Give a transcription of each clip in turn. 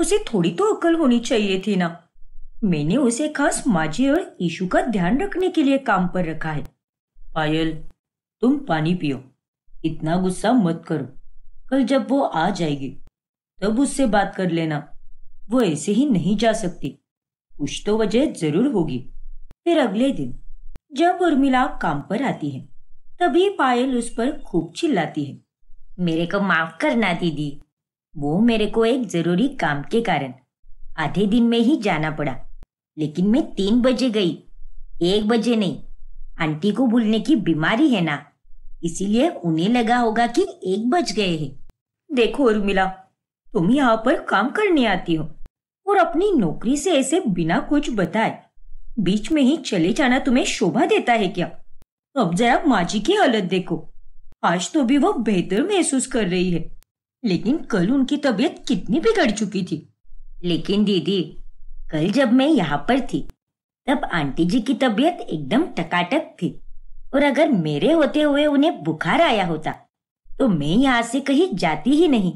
उसे थोड़ी तो अकल होनी चाहिए थी ना मैंने उसे खास माजी और ईशु का ध्यान रखने के लिए काम पर रखा है पायल तुम पानी पियो इतना गुस्सा मत करो कल जब वो आ जाएगी तब उससे बात कर लेना वो ऐसे ही नहीं जा सकती कुछ तो वजह जरूर होगी फिर अगले दिन जब उर्मिला काम पर आती है तभी पायल उस पर खूब चिल्लाती है मेरे को माफ करना दीदी वो मेरे को एक जरूरी काम के कारण आधे दिन में ही जाना पड़ा लेकिन मैं तीन बजे गई एक बजे नहीं आंटी को भूलने की बीमारी है ना इसीलिए उन्हें लगा होगा कि एक बज गए हैं देखो उर्मिला तुम यहाँ पर काम करने आती हो और अपनी नौकरी से ऐसे बिना कुछ बताए बीच में ही चले जाना तुम्हें शोभा देता है क्या अब जरा माजी की हालत देखो आज तो भी वो बेहतर महसूस कर रही है लेकिन कल उनकी तबीयत कितनी बिगड़ चुकी थी लेकिन दीदी कल जब मैं यहाँ पर थी तब आंटी जी की तबीयत एकदम टकाटक थी और अगर मेरे होते हुए उन्हें बुखार आया होता तो मैं यहाँ से कहीं जाती ही नहीं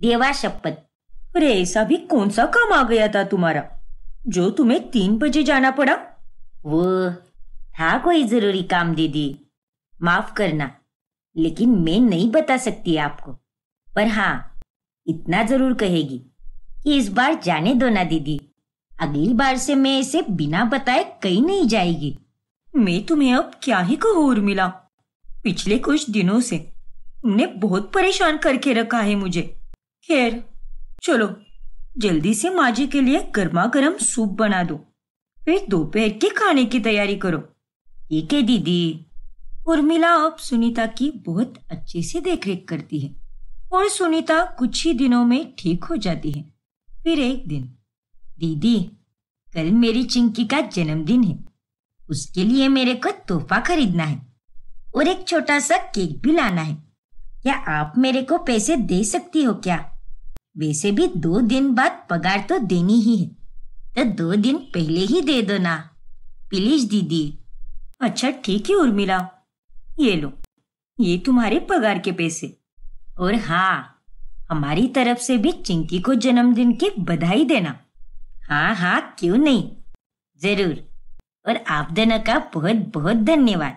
देवा शपथ अरे ऐसा भी कौन सा काम आ गया था तुम्हारा जो तुम्हें तीन बजे जाना पड़ा वो था कोई जरूरी काम दीदी माफ करना लेकिन मैं नहीं बता सकती आपको पर हाँ इतना जरूर कहेगी कि इस बार जाने दो ना दीदी अगली बार से मैं इसे बिना बताए कहीं नहीं जाएगी मैं तुम्हें अब क्या ही कहूँ उर्मिला पिछले कुछ दिनों से तुमने बहुत परेशान करके रखा है मुझे खैर चलो जल्दी से माजे के लिए गर्मा गर्म सूप बना दो फिर दोपहर के खाने की तैयारी करो ठीक है दीदी उर्मिला अब सुनीता की बहुत अच्छे से देखरेख करती है और सुनीता कुछ ही दिनों में ठीक हो जाती है फिर एक दिन दीदी कल मेरी चिंकी का जन्मदिन है उसके लिए मेरे को तोहफा खरीदना है और एक छोटा सा केक भी लाना है क्या आप मेरे को पैसे दे सकती हो क्या वैसे भी दो दिन बाद पगार तो देनी ही है तो दो दिन पहले ही दे दो ना प्लीज दीदी अच्छा ठीक है उर्मिला ये लो ये तुम्हारे पगार के पैसे और हाँ हमारी तरफ से भी चिंकी को जन्मदिन की बधाई देना हाँ हाँ क्यों नहीं जरूर और आप दोनों का बहुत बहुत धन्यवाद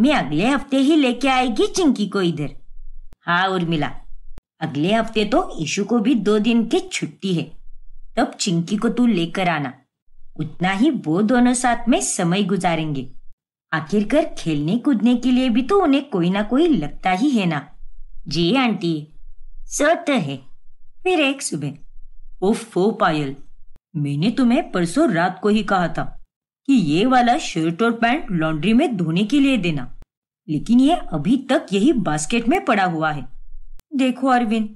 मैं अगले हफ्ते ही लेके आएगी चिंकी को इधर हाँ उर्मिला अगले हफ्ते तो ईशु को भी दो दिन की छुट्टी है तब चिंकी को तू लेकर आना उतना ही वो दोनों साथ में समय गुजारेंगे आखिरकार खेलने कूदने के लिए भी तो उन्हें कोई ना कोई लगता ही है ना जी आंटी सत्य है फिर एक सुबह ओफो पायल मैंने तुम्हें परसों रात को ही कहा था कि ये वाला शर्ट और पैंट लॉन्ड्री में धोने के लिए देना लेकिन ये अभी तक यही बास्केट में पड़ा हुआ है देखो अरविंद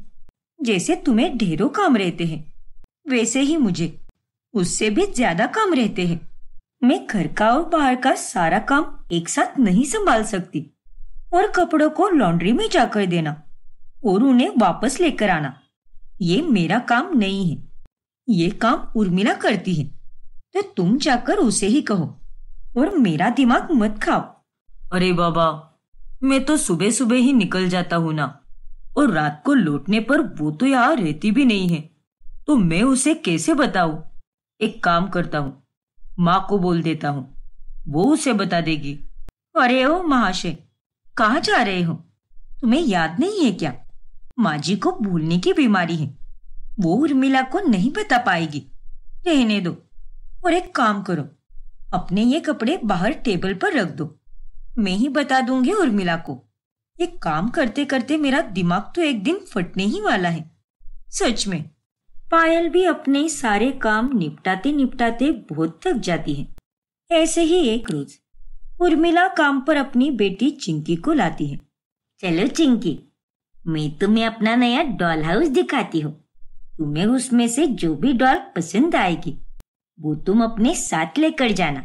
जैसे तुम्हें ढेरों काम रहते हैं वैसे ही मुझे उससे भी ज्यादा काम रहते हैं मैं घर का और बाहर का सारा काम एक साथ नहीं संभाल सकती और कपड़ों को लॉन्ड्री में जाकर देना और उन्हें वापस लेकर आना ये मेरा काम नहीं है ये काम उर्मिला करती है तो तुम जाकर उसे ही कहो और मेरा दिमाग मत खाओ अरे बाबा मैं तो सुबह सुबह ही निकल जाता हूँ ना और रात को लौटने पर वो तो यहाँ रहती भी नहीं है तो मैं उसे कैसे बताऊ एक काम करता हूँ माँ को बोल देता हूँ वो उसे बता देगी अरे ओ महाशय कहा जा रहे हो तुम्हें याद नहीं है क्या माँ जी को भूलने की बीमारी है वो उर्मिला को नहीं बता पाएगी रहने दो और एक काम करो अपने ये कपड़े बाहर टेबल पर रख दो मैं ही बता दूंगी उर्मिला को ये काम करते करते मेरा दिमाग तो एक दिन फटने ही वाला है सच में पायल भी अपने सारे काम निपटाते निपटाते बहुत थक जाती है ऐसे ही एक रोज उर्मिला काम पर अपनी बेटी चिंकी को लाती है चलो चिंकी मैं तुम्हें अपना नया डॉल हाउस दिखाती हूँ तुम्हें उसमें से जो भी डॉल पसंद आएगी वो तुम अपने साथ लेकर जाना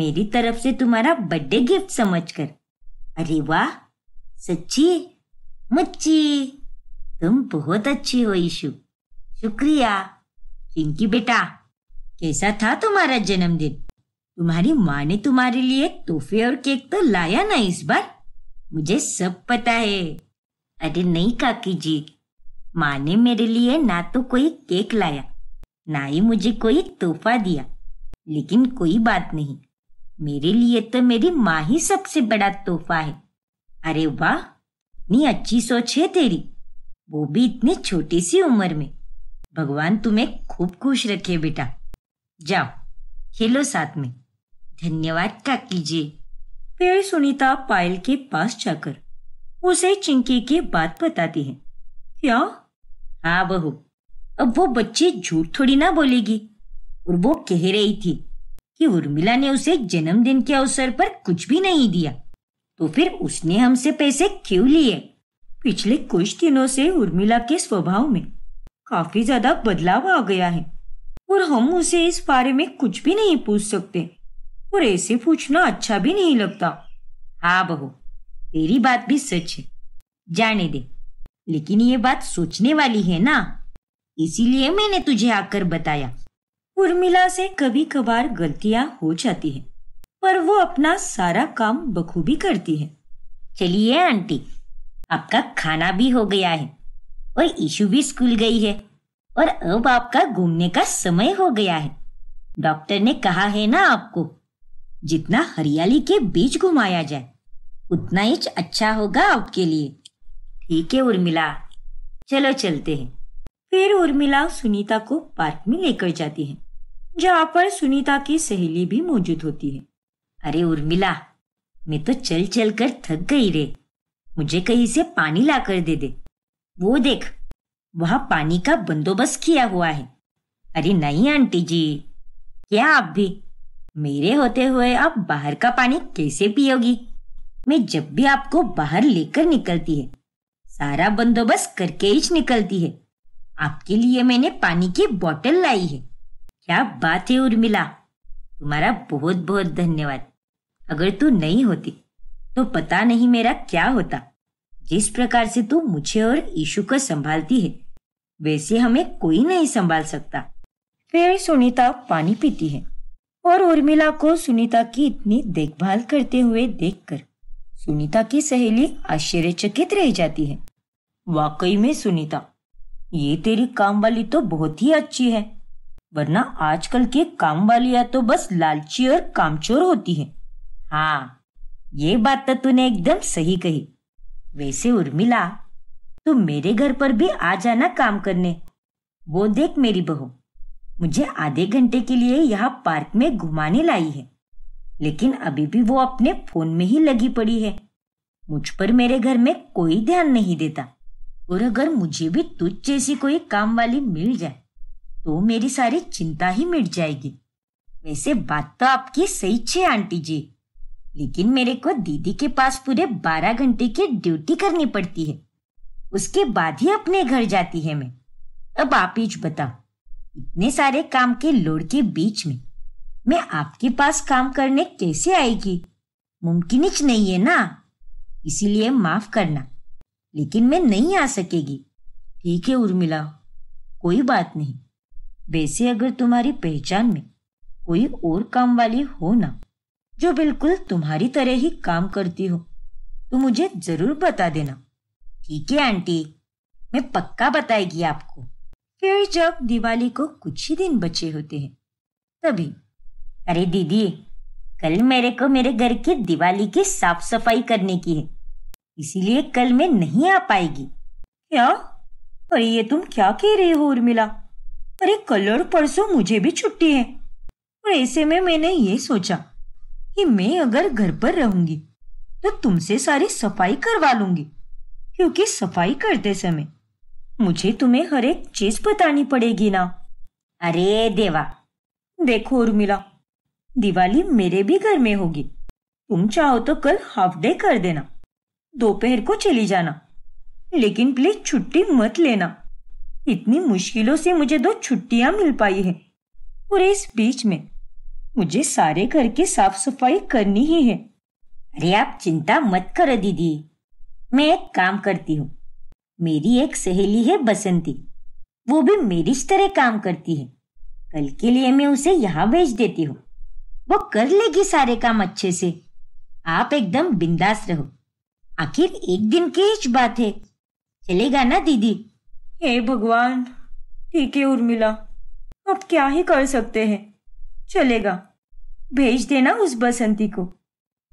मेरी तरफ से तुम्हारा बर्थडे गिफ्ट समझकर अरे वाह सच्ची मुच्ची तुम बहुत अच्छी हो ईशु शुक्रिया चिंकी बेटा कैसा था तुम्हारा जन्मदिन तुम्हारी माँ ने तुम्हारे लिए तोहफे और केक तो लाया ना इस बार मुझे सब पता है अरे नहीं काकी जी माँ ने मेरे लिए ना तो कोई केक लाया ना ही मुझे कोई तोहफा दिया लेकिन कोई बात नहीं मेरे लिए तो मेरी माँ ही सबसे बड़ा तोहफा है अरे वाह इतनी अच्छी सोच है तेरी वो भी इतनी छोटी सी उम्र में भगवान तुम्हें खूब खुश रखे बेटा जाओ खेलो साथ में धन्यवाद का कीजिए फिर सुनीता पायल के पास जाकर उसे चिंकी की बात बताती है क्या हाँ बहू अब वो बच्चे झूठ थोड़ी ना बोलेगी और वो कह रही थी कि उर्मिला ने उसे जन्मदिन के अवसर पर कुछ भी नहीं दिया तो फिर उसने हमसे पैसे क्यों लिए पिछले कुछ दिनों से उर्मिला के स्वभाव में काफी ज्यादा बदलाव आ गया है और हम उसे इस बारे में कुछ भी नहीं पूछ सकते और ऐसे पूछना अच्छा भी नहीं लगता हाँ बहू तेरी बात भी सच है जाने दे लेकिन ये बात सोचने वाली है ना इसीलिए मैंने तुझे आकर बताया उर्मिला से कभी कभार गलतियां हो जाती है पर वो अपना सारा काम बखूबी करती है चलिए आंटी आपका खाना भी हो गया है और ईशु भी स्कूल गई है और अब आपका घूमने का समय हो गया है डॉक्टर ने कहा है ना आपको जितना हरियाली के बीच घुमाया जाए उतना ही अच्छा होगा आपके लिए ठीक है उर्मिला चलो चलते हैं फिर उर्मिला सुनीता को पार्क में लेकर जाती है जहाँ पर सुनीता की सहेली भी मौजूद होती है अरे उर्मिला मैं तो चल चल कर थक गई रे मुझे कहीं से पानी ला कर दे दे वो देख वहाँ पानी का बंदोबस्त किया हुआ है अरे नहीं आंटी जी क्या आप भी मेरे होते हुए आप बाहर का पानी कैसे पियोगी मैं जब भी आपको बाहर लेकर निकलती है सारा बंदोबस्त करके ही निकलती है आपके लिए मैंने पानी की बोतल लाई है क्या बात है उर्मिला तुम्हारा बहुत बहुत धन्यवाद अगर तू नहीं होती तो पता नहीं मेरा क्या होता जिस प्रकार से तू मुझे और ईशु को संभालती है वैसे हमें कोई नहीं संभाल सकता फिर सुनीता पानी पीती है और उर्मिला को सुनीता की इतनी देखभाल करते हुए देखकर सुनीता की सहेली आश्चर्यचकित रह जाती है वाकई में सुनीता ये तेरी काम वाली तो बहुत ही अच्छी है वरना आजकल के काम वालिया तो बस लालची और कामचोर होती है हाँ ये बात तो तूने एकदम सही कही वैसे उर्मिला तू मेरे घर पर भी आ जाना काम करने वो देख मेरी बहू मुझे आधे घंटे के लिए यहाँ पार्क में घुमाने लाई है लेकिन अभी भी वो अपने फोन में ही लगी पड़ी है मुझ पर मेरे घर में कोई ध्यान नहीं देता और अगर मुझे भी तुझ जैसी कोई काम वाली मिल जाए तो मेरी सारी चिंता ही मिट जाएगी वैसे बात तो आपकी सही छे आंटी जी लेकिन मेरे को दीदी के पास पूरे बारह घंटे की ड्यूटी करनी पड़ती है उसके बाद ही अपने घर जाती है मैं अब आप ही बताओ इतने सारे काम के लोड के बीच में मैं आपके पास काम करने कैसे आएगी मुमकिन ही नहीं है ना इसीलिए माफ करना लेकिन मैं नहीं आ सकेगी ठीक है उर्मिला कोई बात नहीं वैसे अगर तुम्हारी पहचान में कोई और काम वाली हो ना जो बिल्कुल तुम्हारी तरह ही काम करती हो तो मुझे जरूर बता देना ठीक है आंटी मैं पक्का बताएगी आपको फिर जब दिवाली को कुछ ही दिन बचे होते हैं तभी अरे दीदी कल मेरे को मेरे घर की दिवाली की साफ सफाई करने की है इसीलिए कल मैं नहीं आ पाएगी क्या अरे ये तुम क्या कह रहे हो उर्मिला अरे कल और परसों मुझे भी छुट्टी है और ऐसे में मैंने ये सोचा कि मैं अगर घर पर रहूंगी तो तुमसे सारी सफाई करवा लूंगी क्योंकि सफाई करते समय मुझे तुम्हें हर एक चीज बतानी पड़ेगी ना अरे देवा देखो उर्मिला दिवाली मेरे भी घर में होगी तुम चाहो तो कल हाफ डे कर देना दोपहर को चली जाना लेकिन प्लीज छुट्टी मत लेना इतनी मुश्किलों से मुझे दो छुट्टियां मिल पाई है और इस बीच में मुझे सारे घर की साफ सफाई करनी ही है अरे आप चिंता मत करो दीदी मैं एक काम करती हूँ मेरी एक सहेली है बसंती वो भी मेरी तरह काम करती है कल के लिए मैं उसे यहाँ भेज देती हूँ वो कर लेगी सारे काम अच्छे से आप एकदम बिंदास रहो आखिर एक दिन की ही बात है चलेगा ना दीदी हे भगवान ठीक है उर्मिला अब क्या ही कर सकते हैं चलेगा भेज देना उस बसंती को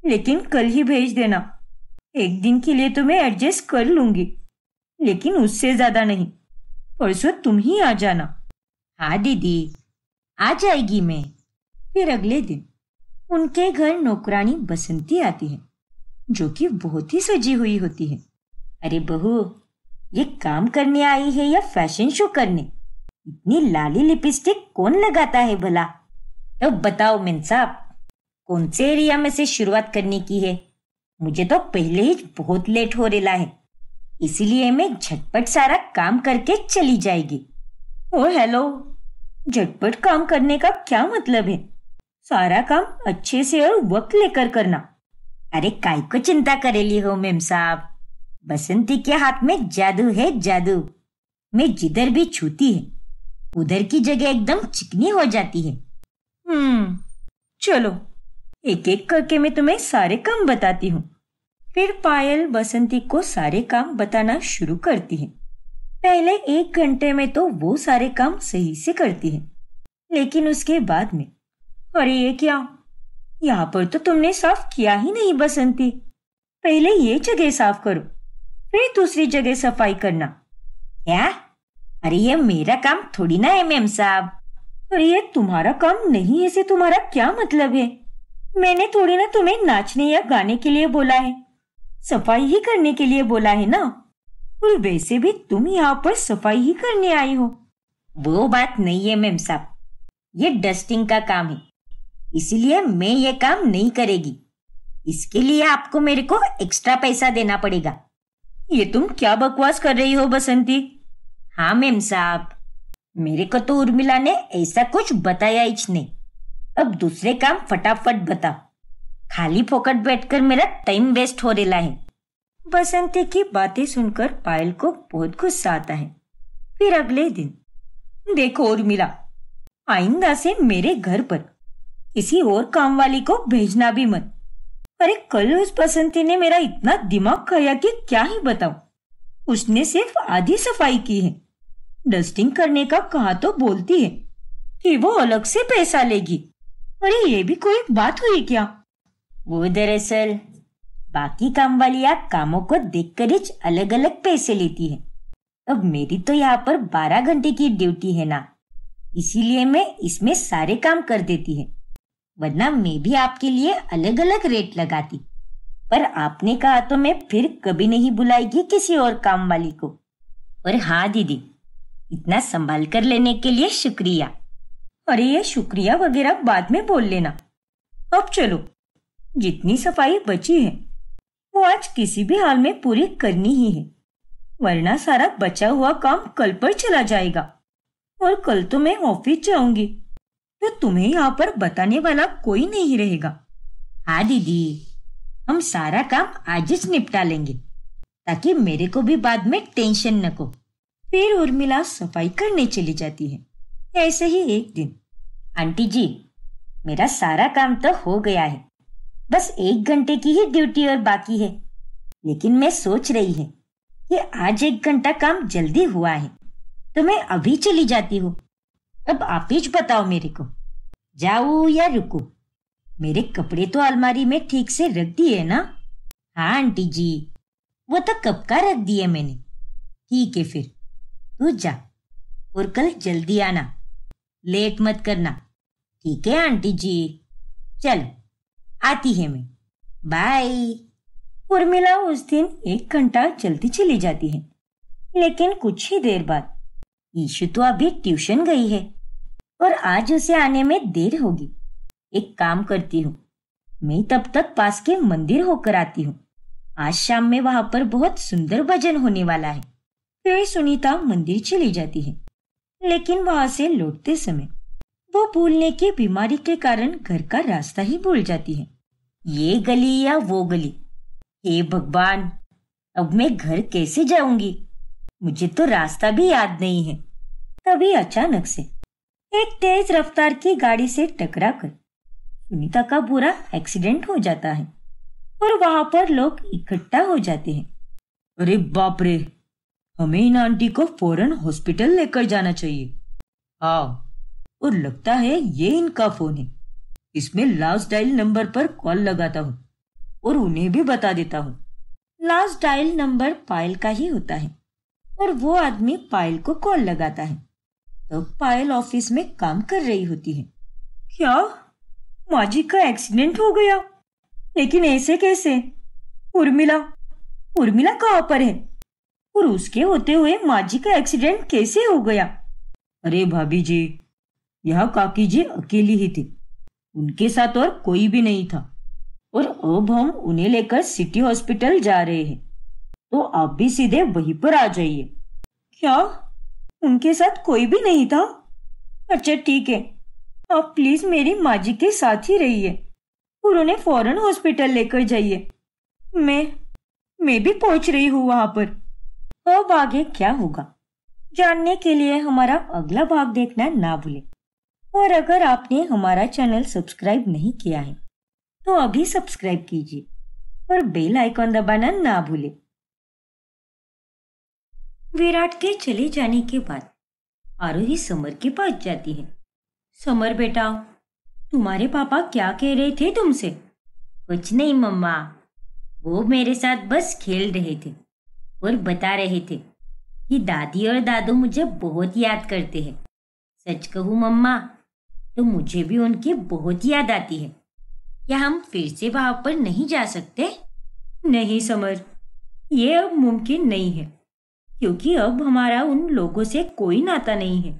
लेकिन कल ही भेज देना एक दिन के लिए तो मैं एडजस्ट कर लूंगी लेकिन उससे ज्यादा नहीं परसों तुम ही आ जाना हाँ दीदी आ जाएगी मैं फिर अगले दिन उनके घर नौकरानी बसंती आती है जो कि बहुत ही सजी हुई होती है अरे बहू ये काम करने आई है या फैशन शो करने इतनी लाली लिपस्टिक कौन लगाता है भला तो बताओ मिन साहब कौन से एरिया में से शुरुआत करने की है मुझे तो पहले ही बहुत लेट हो रहा है इसीलिए मैं झटपट सारा काम करके चली जाएगी ओ हेलो झटपट काम करने का क्या मतलब है सारा काम अच्छे से और वक्त लेकर करना अरे काय को चिंता करेली हो मेम साहब बसंती के हाथ में जादू है जादू मैं जिधर भी छूती है उधर की जगह एकदम चिकनी हो जाती है हम्म चलो एक एक करके मैं तुम्हें सारे काम बताती हूँ फिर पायल बसंती को सारे काम बताना शुरू करती है पहले एक घंटे में तो वो सारे काम सही से करती है लेकिन उसके बाद में अरे ये क्या यहाँ पर तो तुमने साफ किया ही नहीं बसंती पहले ये जगह साफ करो फिर दूसरी जगह सफाई करना क्या अरे ये मेरा काम थोड़ी ना है मैम साहब अरे ये तुम्हारा काम नहीं है से तुम्हारा क्या मतलब है मैंने थोड़ी ना तुम्हें नाचने या गाने के लिए बोला है सफाई ही करने के लिए बोला है ना और वैसे भी तुम यहाँ पर सफाई ही करने आई हो वो बात नहीं है मैम साहब ये डस्टिंग का काम है इसीलिए मैं ये काम नहीं करेगी इसके लिए आपको मेरे को एक्स्ट्रा पैसा देना पड़ेगा ये तुम क्या बकवास कर रही हो बसंती हाँ मैम साहब मेरे को तो उर्मिला ने ऐसा कुछ बताया ही नहीं अब दूसरे काम फटाफट बता खाली फोकट बैठकर मेरा टाइम वेस्ट हो रहा है बसंती की बातें सुनकर पायल को बहुत गुस्सा आता है फिर अगले दिन देखो मिला आइंदा से मेरे घर पर किसी और काम वाली को भेजना भी मत अरे कल उस बसंती ने मेरा इतना दिमाग खाया कि क्या ही बताऊं उसने सिर्फ आधी सफाई की है डस्टिंग करने का कहा तो बोलती है कि वो अलग से पैसा लेगी अरे ये भी कोई बात हुई क्या वो दरअसल बाकी काम आप कामों को कर ही अलग अलग पैसे लेती है अब मेरी तो यहाँ पर बारह घंटे की ड्यूटी है ना इसीलिए मैं इसमें सारे काम कर देती है वरना मैं भी आपके लिए अलग अलग रेट लगाती पर आपने कहा तो मैं फिर कभी नहीं बुलाएगी किसी और काम वाली को और हाँ दीदी इतना संभाल कर लेने के लिए शुक्रिया अरे ये शुक्रिया वगैरह बाद में बोल लेना अब चलो जितनी सफाई बची है वो आज किसी भी हाल में पूरी करनी ही है वरना सारा बचा हुआ काम कल पर चला जाएगा और कल तो मैं ऑफिस जाऊंगी तो तुम्हें यहाँ पर बताने वाला कोई नहीं रहेगा हाँ दीदी हम सारा काम आज ही निपटा लेंगे ताकि मेरे को भी बाद में टेंशन न को फिर उर्मिला सफाई करने चली जाती है ऐसे ही एक दिन आंटी जी मेरा सारा काम तो हो गया है बस एक घंटे की ही ड्यूटी और बाकी है लेकिन मैं सोच रही है कि आज एक घंटा काम जल्दी हुआ है तो मैं अभी चली जाती हूँ अब आप ही बताओ मेरे को जाओ या रुको मेरे कपड़े तो अलमारी में ठीक से रख दिए ना हाँ आंटी जी वो तो कब का रख दिए मैंने ठीक है फिर तू जा और कल जल्दी आना लेट मत करना ठीक है आंटी जी चल आती है मैं बाय उर्मिला उस दिन एक घंटा जल्दी चली जाती है लेकिन कुछ ही देर बाद ईशु तो अभी ट्यूशन गई है और आज उसे आने में देर होगी एक काम करती हूँ मैं तब तक पास के मंदिर होकर आती हूँ आज शाम में वहां पर बहुत सुंदर भजन होने वाला है फिर सुनीता मंदिर चली जाती है लेकिन वहां से लौटते समय वो भूलने की बीमारी के कारण घर का रास्ता ही भूल जाती है ये गली या वो गली हे भगवान अब मैं घर कैसे जाऊंगी मुझे तो रास्ता भी याद नहीं है तभी अचानक से एक तेज रफ्तार की गाड़ी से टकरा कर सुनीता का बुरा एक्सीडेंट हो जाता है और वहां पर लोग इकट्ठा हो जाते हैं अरे बाप रे हमें इन आंटी को फौरन हॉस्पिटल लेकर जाना चाहिए हाँ और लगता है ये इनका फोन है इसमें लास्ट डायल नंबर पर कॉल लगाता हूँ और उन्हें भी बता देता हूँ लास्ट डायल नंबर पायल का ही होता है और वो आदमी पायल को कॉल लगाता है तब तो पायल ऑफिस में काम कर रही होती है क्या माजी का एक्सीडेंट हो गया लेकिन ऐसे कैसे उर्मिला उर्मिला कहाँ पर है और उसके होते हुए माजी का एक्सीडेंट कैसे हो गया अरे भाभी जी यह काकी जी अकेली ही थी उनके साथ और कोई भी नहीं था और अब हम उन्हें लेकर सिटी हॉस्पिटल जा रहे हैं तो आप भी सीधे वहीं पर आ जाइए क्या उनके साथ कोई भी नहीं था अच्छा ठीक है आप प्लीज मेरी माँ जी के साथ ही रहिए और उन्हें फॉरन हॉस्पिटल लेकर जाइए मैं मैं भी पहुंच रही हूँ वहां पर अब आगे क्या होगा जानने के लिए हमारा अगला भाग देखना ना भूलें और अगर आपने हमारा चैनल सब्सक्राइब नहीं किया है तो अभी सब्सक्राइब कीजिए और बेल आइकॉन दबाना ना भूले विराट के चले जाने के बाद आरोही समर के पास जाती है समर बेटा तुम्हारे पापा क्या कह रहे थे तुमसे कुछ नहीं मम्मा वो मेरे साथ बस खेल रहे थे और बता रहे थे कि दादी और दादू मुझे बहुत याद करते हैं सच कहूँ मम्मा तो मुझे भी उनकी बहुत याद आती है क्या हम फिर से वहां पर नहीं जा सकते नहीं समर ये अब मुमकिन नहीं है क्योंकि अब हमारा उन लोगों से कोई नाता नहीं है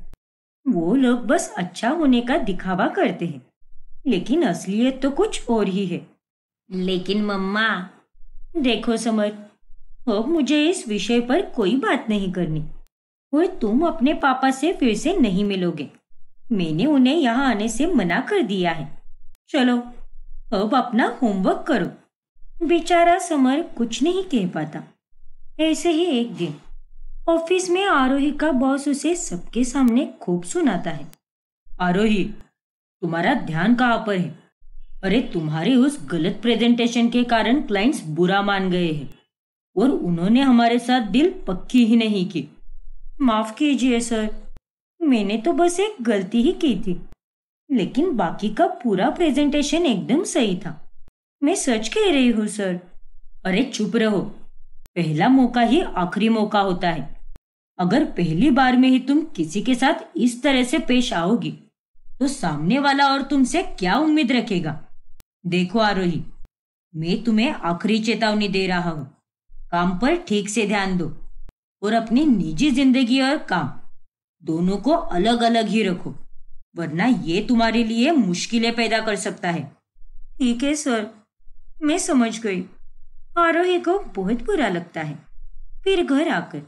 वो लोग बस अच्छा होने का दिखावा करते हैं लेकिन असलियत तो कुछ और ही है लेकिन मम्मा देखो समर अब मुझे इस विषय पर कोई बात नहीं करनी और तुम अपने पापा से फिर से नहीं मिलोगे मैंने उन्हें यहाँ आने से मना कर दिया है चलो अब अपना होमवर्क करो बेचारा समर कुछ नहीं कह पाता ऐसे ही एक दिन ऑफिस में आरोही का बॉस उसे सबके सामने खूब सुनाता है आरोही तुम्हारा ध्यान कहाँ पर है अरे तुम्हारे उस गलत प्रेजेंटेशन के कारण क्लाइंट्स बुरा मान गए हैं और उन्होंने हमारे साथ दिल पक्की ही नहीं की माफ कीजिए सर मैंने तो बस एक गलती ही की थी लेकिन बाकी का पूरा प्रेजेंटेशन एकदम सही था मैं सच कह रही हूँ सर अरे चुप रहो पहला मौका ही आखिरी मौका होता है अगर पहली बार में ही तुम किसी के साथ इस तरह से पेश आओगी तो सामने वाला और तुमसे क्या उम्मीद रखेगा देखो आरोही मैं तुम्हें आखिरी चेतावनी दे रहा हूँ काम पर ठीक से ध्यान दो और अपनी निजी जिंदगी और काम दोनों को अलग अलग ही रखो वरना ये तुम्हारे लिए मुश्किलें पैदा कर सकता है ठीक है सर मैं समझ गई आरोही को बहुत बुरा लगता है फिर घर आकर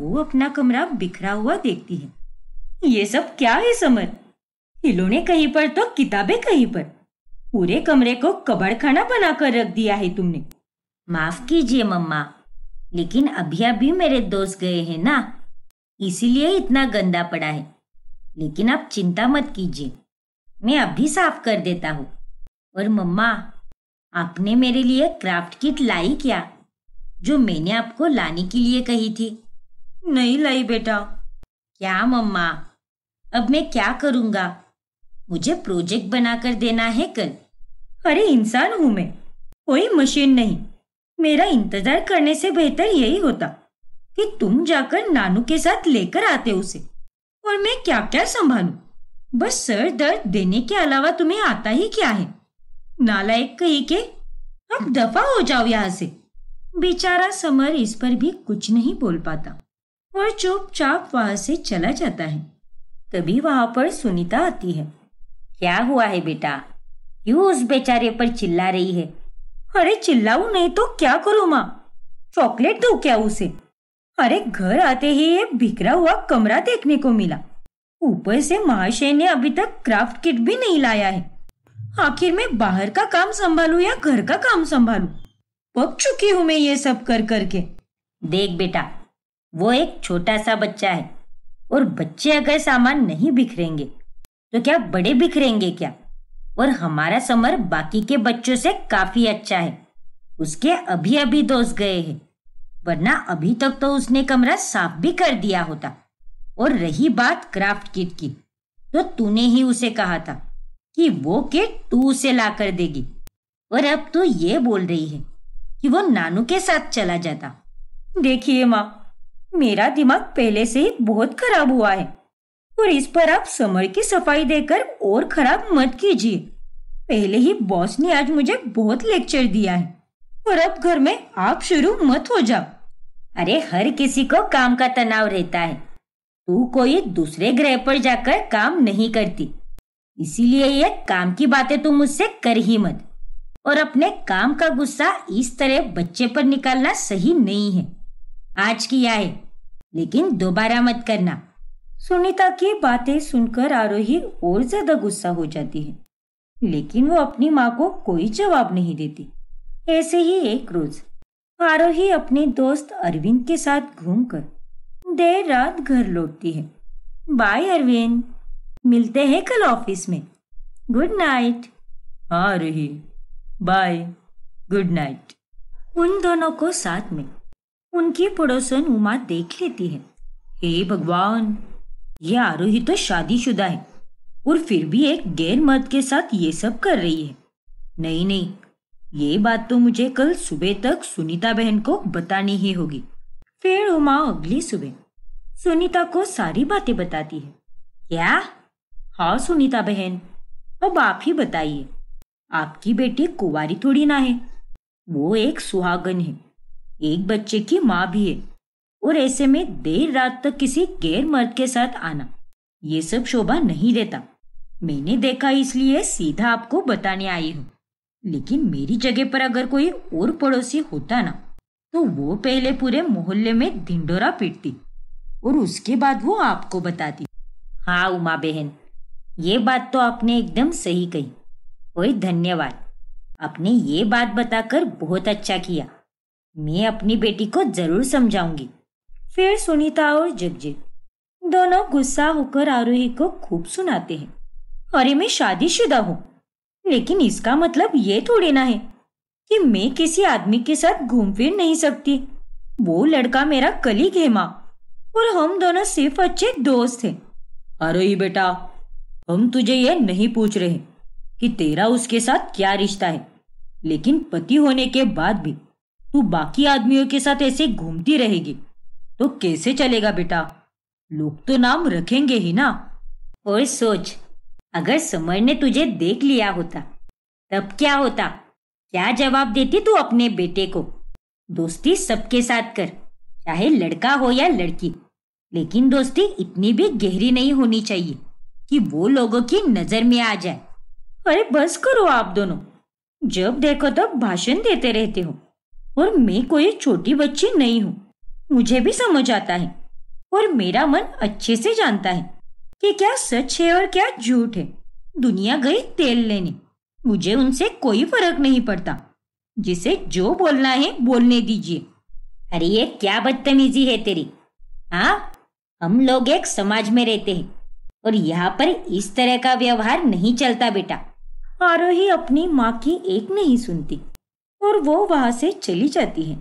वो अपना कमरा बिखरा हुआ देखती है ये सब क्या है समर खिलौने कहीं पर तो किताबें कहीं पर पूरे कमरे को कबड़खाना बनाकर रख दिया है तुमने माफ कीजिए मम्मा लेकिन अभी अभी मेरे दोस्त गए हैं ना इसीलिए इतना गंदा पड़ा है लेकिन आप चिंता मत कीजिए मैं अभी साफ कर देता हूँ और मम्मा आपने मेरे लिए क्राफ्ट किट लाई क्या जो मैंने आपको लाने के लिए कही थी नहीं लाई बेटा क्या मम्मा अब मैं क्या करूंगा मुझे प्रोजेक्ट बनाकर देना है कल अरे इंसान हूँ मैं कोई मशीन नहीं मेरा इंतजार करने से बेहतर यही होता कि तुम जाकर नानू के साथ लेकर आते उसे और मैं क्या क्या संभालू बस सर दर्द देने के अलावा तुम्हें आता ही क्या है नालायक कही के अब दफा हो जाओ यहाँ से बेचारा समर इस पर भी कुछ नहीं बोल पाता और चुपचाप वहां से चला जाता है तभी वहां पर सुनीता आती है क्या हुआ है बेटा क्यों उस बेचारे पर चिल्ला रही है अरे चिल्लाऊ नहीं तो क्या करूँ माँ चॉकलेट दो क्या उसे अरे घर आते ही एक बिखरा हुआ कमरा देखने को मिला ऊपर से महाशय ने अभी तक क्राफ्ट किट भी नहीं लाया है आखिर मैं बाहर का काम संभालू या घर का काम संभालू पक चुकी हूँ मैं ये सब कर करके देख बेटा वो एक छोटा सा बच्चा है और बच्चे अगर सामान नहीं बिखरेंगे तो क्या बड़े बिखरेंगे क्या और हमारा समर बाकी के बच्चों से काफी अच्छा है उसके अभी अभी दोस्त गए हैं वरना अभी तक तो उसने कमरा साफ भी कर दिया होता और रही बात क्राफ्ट किट की तो तूने ही उसे कहा था कि वो किट तू उसे ला कर देगी और अब तो ये बोल रही है कि वो नानू के साथ चला जाता देखिए माँ मेरा दिमाग पहले से ही बहुत खराब हुआ है और इस पर आप समर की सफाई देकर और खराब मत कीजिए पहले ही बॉस ने आज मुझे बहुत लेक्चर दिया है और अब घर में आप शुरू मत हो जाओ अरे हर किसी को काम का तनाव रहता है तू कोई दूसरे ग्रह पर जाकर काम नहीं करती इसीलिए ये काम की बातें तुम मुझसे कर ही मत और अपने काम का गुस्सा इस तरह बच्चे पर निकालना सही नहीं है आज किया है लेकिन दोबारा मत करना सुनीता की बातें सुनकर आरोही और ज्यादा गुस्सा हो जाती है लेकिन वो अपनी माँ को कोई जवाब नहीं देती ऐसे ही एक रोज आरोही अपने दोस्त अरविंद के साथ घूमकर देर रात घर लौटती है बाय अरविंद मिलते हैं कल ऑफिस में गुड नाइट हाँ बाय गुड नाइट उन दोनों को साथ में उनकी पड़ोसन उमा देख लेती है हे भगवान ये आरोही तो शादीशुदा है और फिर भी एक गैर मर्द के साथ ये सब कर रही है नहीं नहीं ये बात तो मुझे कल सुबह तक सुनीता बहन को बतानी ही होगी फिर उमा अगली सुबह सुनीता को सारी बातें बताती है क्या हाँ सुनीता बहन अब आप ही बताइए आपकी बेटी कुवारी थोड़ी ना है वो एक सुहागन है एक बच्चे की माँ भी है और ऐसे में देर रात तक किसी गैर मर्द के साथ आना ये सब शोभा नहीं देता मैंने देखा इसलिए सीधा आपको बताने आई हूँ लेकिन मेरी जगह पर अगर कोई और पड़ोसी होता ना तो वो पहले पूरे मोहल्ले में ढिंडोरा पीटती और उसके बाद वो आपको बताती हाँ उमा बहन ये बात तो आपने एकदम सही कही कोई धन्यवाद आपने ये बात बताकर बहुत अच्छा किया मैं अपनी बेटी को जरूर समझाऊंगी फिर सुनीता और जगजीत दोनों गुस्सा होकर आरोही को खूब सुनाते हैं अरे मैं शादीशुदा हूँ लेकिन इसका मतलब ये थोड़ी ना है कि मैं किसी आदमी के साथ घूम फिर नहीं सकती वो लड़का मेरा कलीग है माँ और हम दोनों सिर्फ अच्छे दोस्त हैं। अरे बेटा हम तुझे ये नहीं पूछ रहे कि तेरा उसके साथ क्या रिश्ता है लेकिन पति होने के बाद भी तू बाकी आदमियों के साथ ऐसे घूमती रहेगी तो कैसे चलेगा बेटा लोग तो नाम रखेंगे ही ना और सोच अगर समर ने तुझे देख लिया होता तब क्या होता क्या जवाब देती तू अपने बेटे को दोस्ती सबके साथ कर चाहे लड़का हो या लड़की लेकिन दोस्ती इतनी भी गहरी नहीं होनी चाहिए कि वो लोगों की नजर में आ जाए अरे बस करो आप दोनों जब देखो तब भाषण देते रहते हो और मैं कोई छोटी बच्ची नहीं हूँ मुझे भी समझ आता है और मेरा मन अच्छे से जानता है कि क्या सच है और क्या झूठ है दुनिया गई तेल लेने मुझे उनसे कोई फर्क नहीं पड़ता जिसे जो बोलना है बोलने दीजिए अरे ये क्या बदतमीजी है तेरी हाँ हम लोग एक समाज में रहते हैं और यहाँ पर इस तरह का व्यवहार नहीं चलता बेटा आरोही अपनी माँ की एक नहीं सुनती और वो वहां से चली जाती है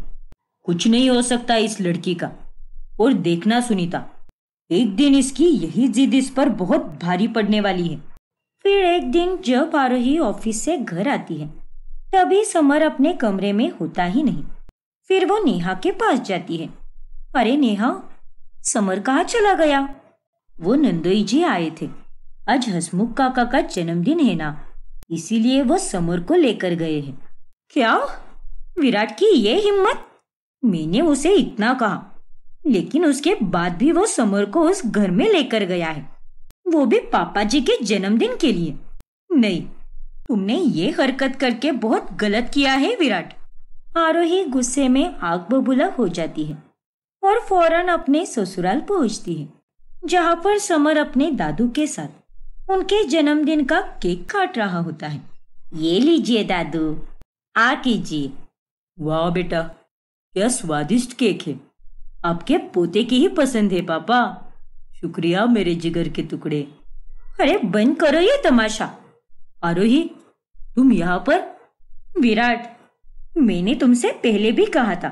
कुछ नहीं हो सकता इस लड़की का और देखना सुनीता एक दिन इसकी यही जिद इस पर बहुत भारी पड़ने वाली है फिर एक दिन जब आरोही ऑफिस से घर आती है तभी समर अपने कमरे में होता ही नहीं फिर वो नेहा के पास जाती है अरे नेहा समर कहाँ चला गया वो नंदोई जी आए थे आज हसमुख काका का जन्मदिन है ना इसीलिए वो समर को लेकर गए हैं क्या विराट की ये हिम्मत मैंने उसे इतना कहा लेकिन उसके बाद भी वो समर को उस घर में लेकर गया है वो भी पापा जी के जन्मदिन के लिए नहीं तुमने ये हरकत करके बहुत गलत किया है विराट आरोही गुस्से में आग बबूला हो जाती है और फौरन अपने ससुराल पहुंचती है जहाँ पर समर अपने दादू के साथ उनके जन्मदिन का केक काट रहा होता है ये लीजिए दादू आ कीजिए वाह बेटा क्या स्वादिष्ट केक है आपके पोते की ही पसंद है पापा शुक्रिया मेरे जिगर के टुकड़े अरे बंद करो ये तमाशा आरोही तुम यहाँ पर विराट मैंने तुमसे पहले भी कहा था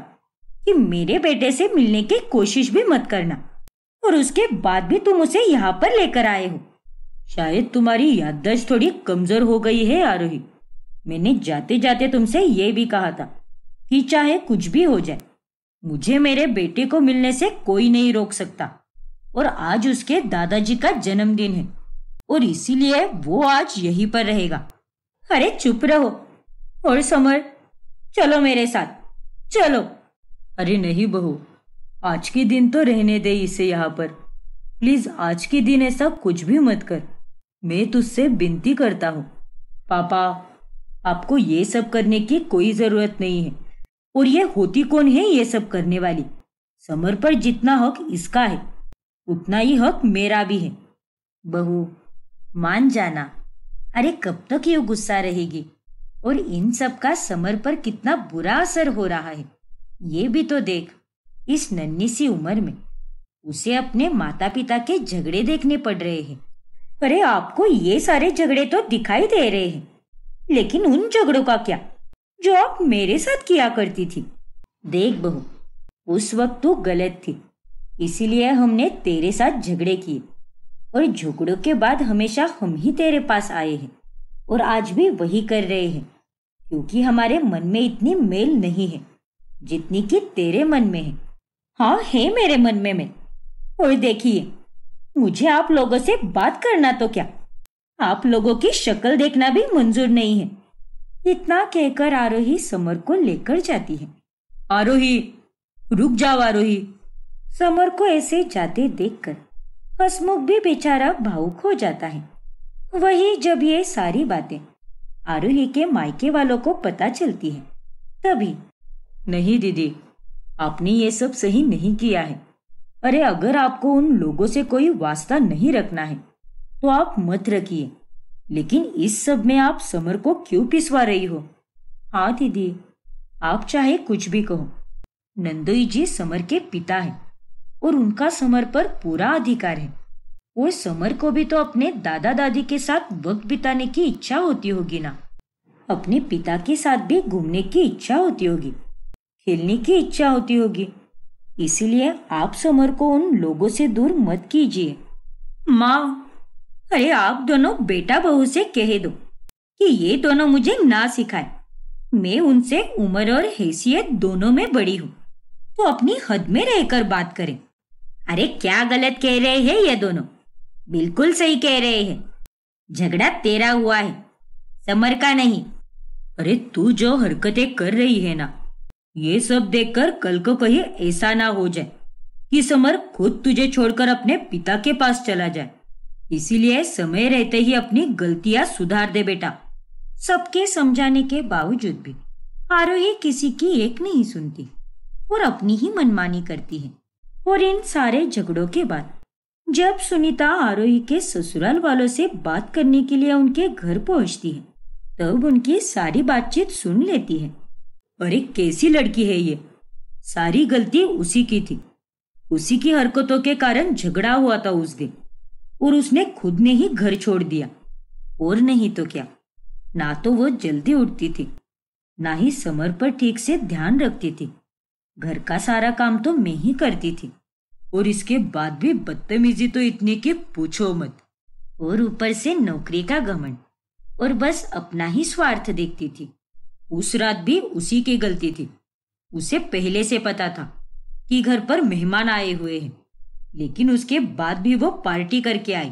कि मेरे बेटे से मिलने की कोशिश भी मत करना और उसके बाद भी तुम उसे यहाँ पर लेकर आए हो शायद तुम्हारी याददाश्त थोड़ी कमजोर हो गई है आरोही मैंने जाते जाते तुमसे ये भी कहा था कि चाहे कुछ भी हो जाए मुझे मेरे बेटे को मिलने से कोई नहीं रोक सकता और आज उसके दादाजी का जन्मदिन है और इसीलिए वो आज यहीं पर रहेगा अरे चुप रहो और समर चलो मेरे साथ चलो अरे नहीं बहू आज के दिन तो रहने दे इसे यहाँ पर प्लीज आज के दिन ऐसा कुछ भी मत कर मैं तुझसे विनती करता हूँ पापा आपको ये सब करने की कोई जरूरत नहीं है और ये होती कौन है ये सब करने वाली समर पर जितना हक इसका है उतना ही हक मेरा भी है बहू मान जाना अरे कब तक ये गुस्सा रहेगी और इन सब का समर पर कितना बुरा असर हो रहा है ये भी तो देख इस नन्ही सी उम्र में उसे अपने माता पिता के झगड़े देखने पड़ रहे हैं अरे आपको ये सारे झगड़े तो दिखाई दे रहे हैं लेकिन उन झगड़ों का क्या जो आप मेरे साथ किया करती थी देख बहू उस वक्त तू तो गलत थी इसीलिए हमने तेरे साथ झगड़े किए और झगड़ों के बाद हमेशा हम ही तेरे पास आए हैं और आज भी वही कर रहे हैं क्योंकि हमारे मन में इतनी मेल नहीं है जितनी कि तेरे मन में है हाँ है मेरे मन में मेल और देखिए मुझे आप लोगों से बात करना तो क्या आप लोगों की शक्ल देखना भी मंजूर नहीं है इतना कहकर आरोही समर को लेकर जाती है आरोही रुक जाओ आरोही समर को ऐसे जाते देखकर हसमुख भी बेचारा भावुक हो जाता है वही जब ये सारी बातें आरोही के मायके वालों को पता चलती है तभी नहीं दीदी आपने ये सब सही नहीं किया है अरे अगर आपको उन लोगों से कोई वास्ता नहीं रखना है तो आप मत रखिए लेकिन इस सब में आप समर को क्यों पिसवा रही हो हाँ दीदी आप चाहे कुछ भी कहो नंदोई जी समर के पिता हैं और उनका समर पर पूरा अधिकार है और समर को भी तो अपने दादा दादी के साथ वक्त बिताने की इच्छा होती होगी ना अपने पिता के साथ भी घूमने की इच्छा होती होगी खेलने की इच्छा होती होगी इसीलिए आप समर को उन लोगों से दूर मत कीजिए माँ अरे आप दोनों बेटा बहू से कह दो कि ये दोनों मुझे ना सिखाए मैं उनसे उम्र और हैसियत दोनों में बड़ी हूँ तो अपनी हद में रहकर बात करें अरे क्या गलत कह रहे हैं ये दोनों बिल्कुल सही कह रहे हैं झगड़ा तेरा हुआ है समर का नहीं अरे तू जो हरकतें कर रही है ना ये सब देखकर कल को कहीं ऐसा ना हो जाए कि समर खुद तुझे छोड़कर अपने पिता के पास चला जाए इसीलिए समय रहते ही अपनी गलतियां सुधार दे बेटा सबके समझाने के बावजूद भी आरोही किसी की एक नहीं सुनती और अपनी ही मनमानी करती है और इन सारे झगड़ों के बाद जब सुनीता आरोही के ससुराल वालों से बात करने के लिए उनके घर पहुंचती है तब उनकी सारी बातचीत सुन लेती है अरे कैसी लड़की है ये सारी गलती उसी की थी उसी की हरकतों के कारण झगड़ा हुआ था उस दिन और उसने खुद ने ही घर छोड़ दिया और नहीं तो क्या ना तो वो जल्दी उठती थी ना ही समर पर ठीक से ध्यान रखती थी घर का सारा काम तो मैं ही करती थी और इसके बाद भी बदतमीजी तो इतनी कि पूछो मत और ऊपर से नौकरी का घमंड और बस अपना ही स्वार्थ देखती थी उस रात भी उसी की गलती थी उसे पहले से पता था कि घर पर मेहमान आए हुए हैं लेकिन उसके बाद भी वो पार्टी करके आई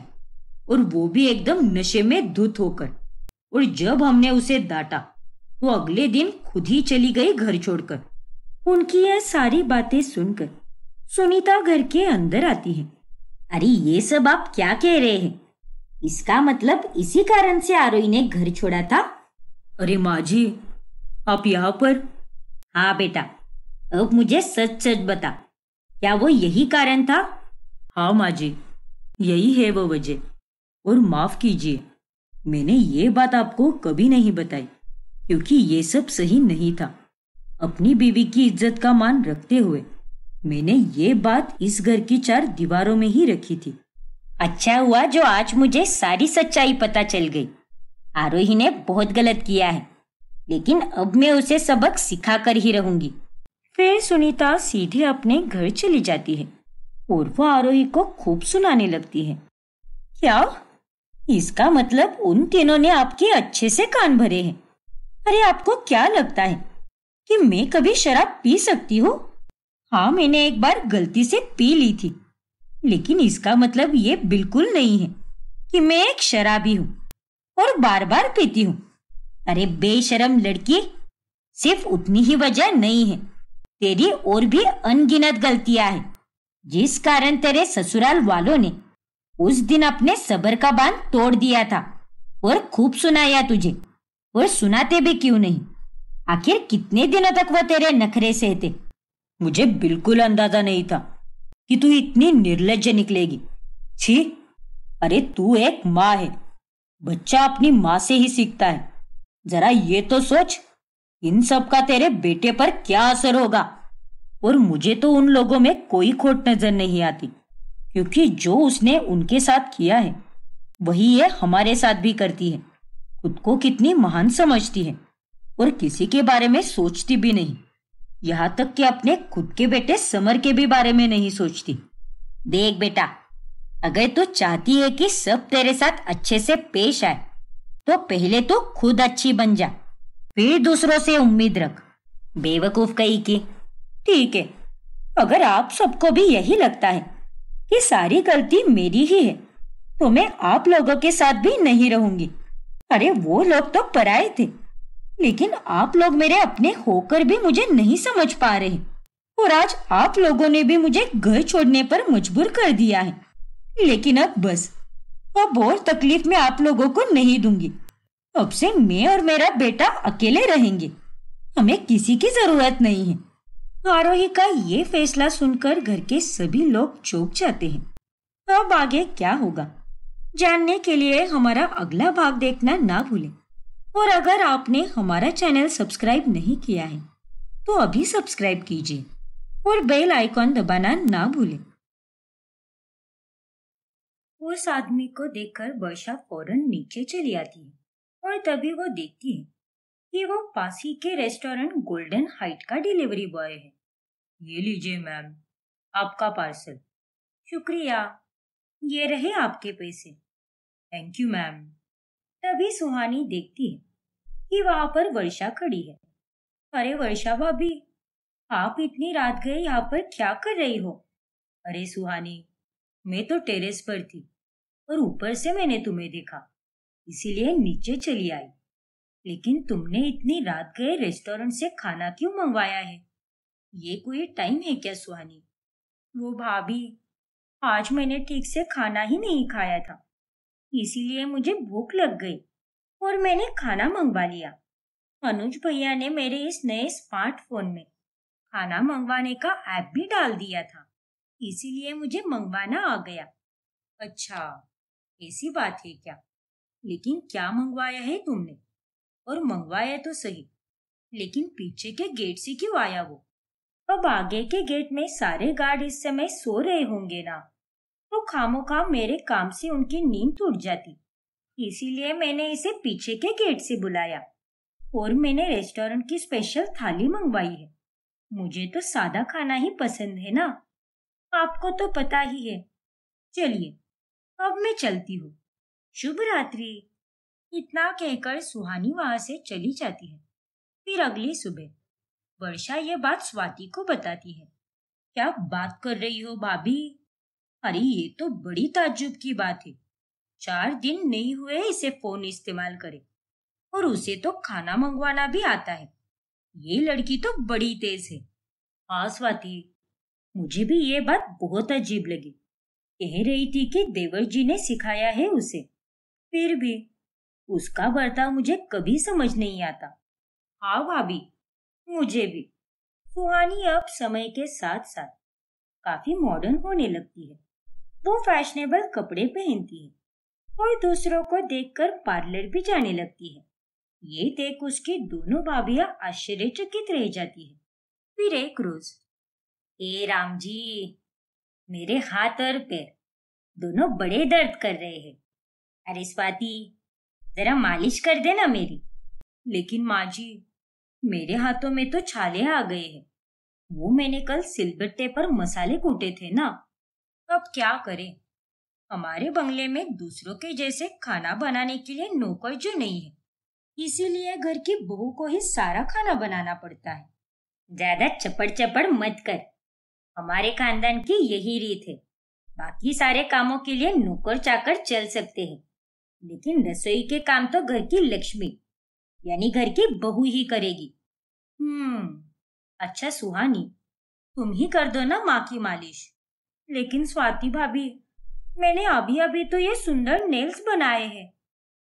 और वो भी एकदम नशे में धुत होकर और जब हमने उसे डांटा तो अगले दिन खुद ही चली गई घर छोड़कर उनकी यह सारी बातें सुनकर सुनीता घर के अंदर आती है अरे ये सब आप क्या कह रहे हैं इसका मतलब इसी कारण से आरोही ने घर छोड़ा था अरे माँ जी आप यहाँ पर हाँ बेटा अब मुझे सच सच बता क्या वो यही कारण था हाँ माँ जी यही है वो वजह और माफ़ कीजिए मैंने ये बात आपको कभी नहीं बताई क्योंकि ये सब सही नहीं था अपनी बीवी की इज्जत का मान रखते हुए मैंने ये बात इस घर की चार दीवारों में ही रखी थी अच्छा हुआ जो आज मुझे सारी सच्चाई पता चल गई आरोही ने बहुत गलत किया है लेकिन अब मैं उसे सबक सिखा कर ही रहूंगी फिर सुनीता सीधे अपने घर चली जाती है पूर्व आरोही को खूब सुनाने लगती है क्या इसका मतलब उन तीनों ने आपके अच्छे से कान भरे हैं अरे आपको क्या लगता है कि मैं कभी शराब पी सकती हूँ हाँ मैंने एक बार गलती से पी ली थी लेकिन इसका मतलब ये बिल्कुल नहीं है कि मैं एक शराबी हूँ और बार बार पीती हूँ अरे बेशरम लड़की सिर्फ उतनी ही वजह नहीं है तेरी और भी अनगिनत गलतियां हैं जिस कारण तेरे ससुराल वालों ने उस दिन अपने सबर का बांध तोड़ दिया था और खूब सुनाया तुझे और सुनाते भी क्यों नहीं आखिर कितने दिनों तक वो तेरे नखरे से थे मुझे बिल्कुल अंदाजा नहीं था कि तू इतनी निर्लज निकलेगी छी अरे तू एक माँ है बच्चा अपनी माँ से ही सीखता है जरा ये तो सोच इन सब का तेरे बेटे पर क्या असर होगा और मुझे तो उन लोगों में कोई खोट नजर नहीं आती क्योंकि जो उसने उनके साथ किया है वही ये हमारे साथ भी करती है खुद को कितनी महान समझती है और किसी के बारे में सोचती भी नहीं यहाँ तक कि अपने खुद के बेटे समर के भी बारे में नहीं सोचती देख बेटा अगर तू तो चाहती है कि सब तेरे साथ अच्छे से पेश आए तो पहले तो खुद अच्छी बन जा फिर दूसरों से उम्मीद रख बेवकूफ कही की ठीक है अगर आप सबको भी यही लगता है कि सारी गलती मेरी ही है तो मैं आप लोगों के साथ भी नहीं रहूंगी अरे वो लोग तो पराए थे लेकिन आप लोग मेरे अपने होकर भी मुझे नहीं समझ पा रहे और आज आप लोगों ने भी मुझे घर छोड़ने पर मजबूर कर दिया है लेकिन अब बस अब और तकलीफ में आप लोगों को नहीं दूंगी अब से मैं और मेरा बेटा अकेले रहेंगे हमें किसी की जरूरत नहीं है तो आरोही का ये फैसला सुनकर घर के सभी लोग चौंक जाते हैं अब आगे क्या होगा जानने के लिए हमारा अगला भाग देखना ना भूलें और अगर आपने हमारा चैनल सब्सक्राइब नहीं किया है तो अभी सब्सक्राइब कीजिए और बेल आइकॉन दबाना ना भूलें उस आदमी को देखकर वर्षा फौरन नीचे चली आती है और तभी वो देखती है कि वो पास ही के रेस्टोरेंट गोल्डन हाइट का डिलीवरी बॉय है ये लीजिए मैम आपका पार्सल शुक्रिया ये रहे आपके पैसे थैंक यू मैम तभी सुहानी देखती है कि वहां पर वर्षा खड़ी है अरे वर्षा भाभी आप इतनी रात गए यहाँ पर क्या कर रही हो अरे सुहानी मैं तो टेरेस पर थी और ऊपर से मैंने तुम्हें देखा इसीलिए नीचे चली आई लेकिन तुमने इतनी रात गए रेस्टोरेंट से खाना क्यों मंगवाया है ये कोई टाइम है क्या सुहानी वो भाभी आज मैंने ठीक से खाना ही नहीं खाया था इसीलिए मुझे भूख लग गई और मैंने खाना मंगवा लिया अनुज भैया ने मेरे इस नए स्मार्टफोन में खाना मंगवाने का ऐप भी डाल दिया था इसीलिए मुझे मंगवाना आ गया अच्छा ऐसी बात है क्या लेकिन क्या मंगवाया है तुमने और मंगवाया तो सही लेकिन पीछे के गेट से क्यों आया वो अब आगे के गेट में सारे गार्ड इस समय सो रहे होंगे ना तो खामो खाम मेरे काम से उनकी नींद टूट जाती इसीलिए मैंने इसे पीछे के गेट से बुलाया और मैंने रेस्टोरेंट की स्पेशल थाली मंगवाई है मुझे तो सादा खाना ही पसंद है ना आपको तो पता ही है चलिए अब मैं चलती हूँ शुभ रात्रि इतना कहकर सुहानी वहां से चली जाती है फिर अगली सुबह वर्षा यह बात स्वाति को बताती है क्या बात कर रही हो भाभी अरे ये तो बड़ी ताज्जुब की बात है चार दिन नहीं हुए इसे फोन इस्तेमाल करे और उसे तो खाना मंगवाना भी आता है ये लड़की तो बड़ी तेज है हाँ स्वाति मुझे भी ये बात बहुत अजीब लगी कह रही थी कि देवर जी ने सिखाया है उसे फिर भी उसका बर्ताव मुझे कभी समझ नहीं आता हाँ भाभी मुझे भी सुहानी अब समय के साथ साथ काफी मॉडर्न होने लगती है वो फैशनेबल कपड़े पहनती है और दूसरों को देखकर पार्लर भी जाने लगती है ये देख उसकी दोनों भाभियां आश्चर्यचकित रह जाती है फिर एक रोज ए राम जी मेरे हाथ और पैर दोनों बड़े दर्द कर रहे हैं अरे स्वाति जरा मालिश कर देना मेरी लेकिन माँ जी मेरे हाथों में तो छाले आ गए हैं वो मैंने कल सिलबट्टे पर मसाले कूटे थे ना अब क्या करें हमारे बंगले में दूसरों के जैसे खाना बनाने के लिए नौकर जो नहीं है इसीलिए घर की बहू को ही सारा खाना बनाना पड़ता है ज्यादा चपड़ चपड़ मत कर हमारे खानदान की यही रीत है बाकी सारे कामों के लिए नौकर चाकर चल सकते हैं लेकिन रसोई के काम तो घर की लक्ष्मी यानी घर की बहू ही करेगी हम्म अच्छा सुहानी तुम ही कर दो ना माँ की मालिश लेकिन स्वाति भाभी मैंने अभी अभी तो ये सुंदर नेल्स बनाए हैं